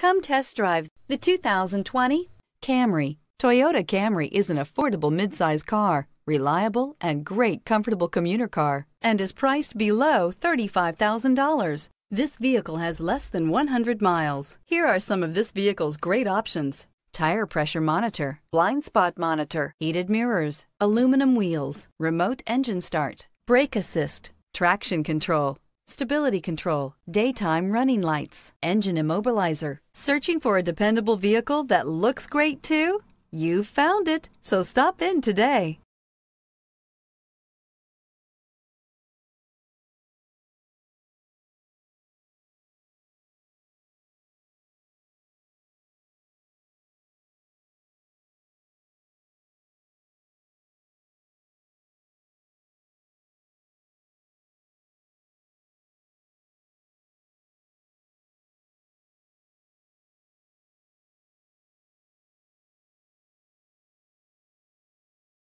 Come test drive the 2020 Camry. Toyota Camry is an affordable midsize car, reliable and great comfortable commuter car, and is priced below $35,000. This vehicle has less than 100 miles. Here are some of this vehicle's great options. Tire pressure monitor, blind spot monitor, heated mirrors, aluminum wheels, remote engine start, brake assist, traction control, stability control, daytime running lights, engine immobilizer. Searching for a dependable vehicle that looks great too? You found it, so stop in today.